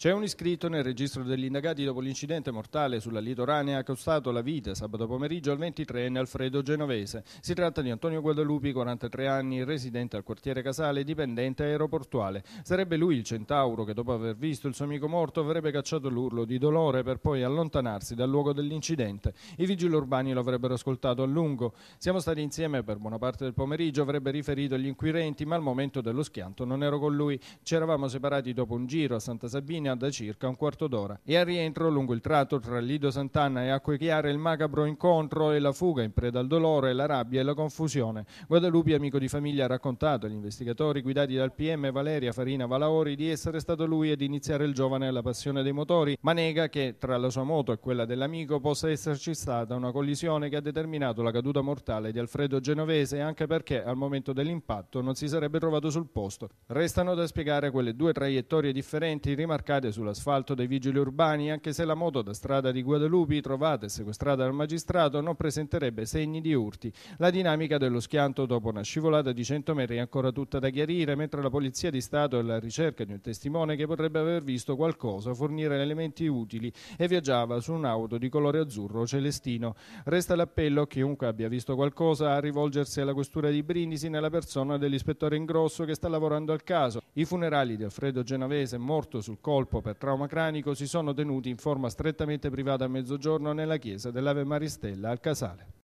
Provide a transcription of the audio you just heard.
C'è un iscritto nel registro degli indagati dopo l'incidente mortale sulla litoranea che ha costato la vita sabato pomeriggio al 23enne Alfredo Genovese. Si tratta di Antonio Guadalupi, 43 anni, residente al quartiere Casale, dipendente aeroportuale. Sarebbe lui il centauro che dopo aver visto il suo amico morto avrebbe cacciato l'urlo di dolore per poi allontanarsi dal luogo dell'incidente. I vigili urbani lo avrebbero ascoltato a lungo. Siamo stati insieme per buona parte del pomeriggio, avrebbe riferito agli inquirenti, ma al momento dello schianto non ero con lui. Ci eravamo separati dopo un giro a Santa Sabina Bologna da circa un quarto d'ora e al rientro lungo il tratto tra Lido Sant'Anna e Acque Chiare il macabro incontro e la fuga in preda al dolore, la rabbia e la confusione. Guadalupi, amico di famiglia, ha raccontato agli investigatori guidati dal PM Valeria Farina Valaori di essere stato lui ad iniziare il giovane alla passione dei motori, ma nega che tra la sua moto e quella dell'amico possa esserci stata una collisione che ha determinato la caduta mortale di Alfredo Genovese anche perché al momento dell'impatto non si sarebbe trovato sul posto. Restano da spiegare quelle due traiettorie differenti rimarcate cade sull'asfalto dei vigili urbani anche se la moto da strada di Guadalupi trovata e sequestrata dal magistrato non presenterebbe segni di urti. La dinamica dello schianto dopo una scivolata di 100 metri è ancora tutta da chiarire mentre la Polizia di Stato è alla ricerca di un testimone che potrebbe aver visto qualcosa fornire elementi utili e viaggiava su un'auto di colore azzurro celestino. Resta l'appello a chiunque abbia visto qualcosa a rivolgersi alla questura di Brindisi nella persona dell'ispettore Ingrosso che sta lavorando al caso. I funerali di Alfredo Genovese morto sul colpo purtroppo per trauma cranico si sono tenuti in forma strettamente privata a mezzogiorno nella chiesa dell'Ave Maristella al Casale.